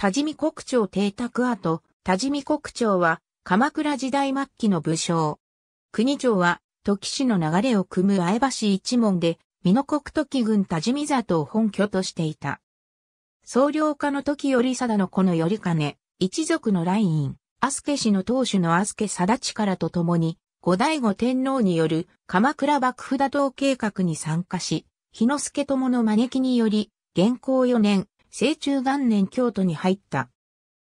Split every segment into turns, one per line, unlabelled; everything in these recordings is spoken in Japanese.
多治見国庁邸宅跡、多治見国庁は、鎌倉時代末
期の武将。国庁は、時市の流れを組む前橋一門で、美濃国時軍多治見里を本拠としていた。総領家の時より貞の子のより金、一族のライン、アスケ氏の当主のアスケ貞力と共に、後醍醐天皇による鎌倉幕府打倒計画に参加し、日之助友の招きにより、元寇4年、成中元年京都に入った。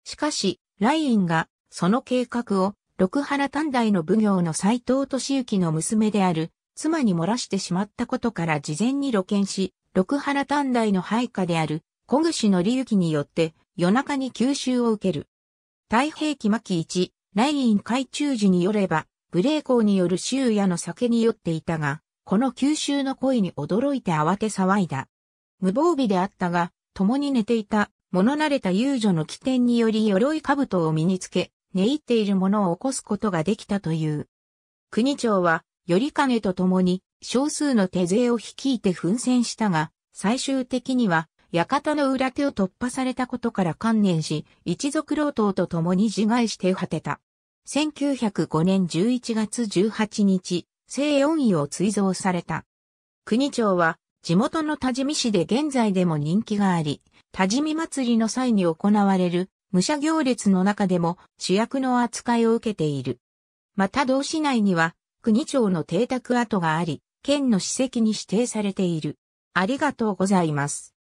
しかし、雷院が、その計画を、六原短大の奉行の斎藤敏之の娘である、妻に漏らしてしまったことから事前に露見し、六原短大の配下である、小串の利行によって、夜中に吸収を受ける。太平記末一、1、雷院海中時によれば、無礼講による周夜の酒に酔っていたが、この吸収の声に驚いて慌て騒いだ。無防備であったが、共に寝ていた、物慣れた遊女の起点により鎧兜を身につけ、寝入っている者を起こすことができたという。国長は、頼金と共に少数の手勢を率いて奮戦したが、最終的には、館の裏手を突破されたことから観念し、一族老頭と共に自害して果てた。1905年11月18日、西恩位を追贈された。国長は、地元の多治見市で現在でも人気があり、多治見祭りの際に行われる武者行列の中でも主役の扱いを受けている。また同市内には国町の邸宅跡があり、県の史跡に指定され
ている。ありがとうございます。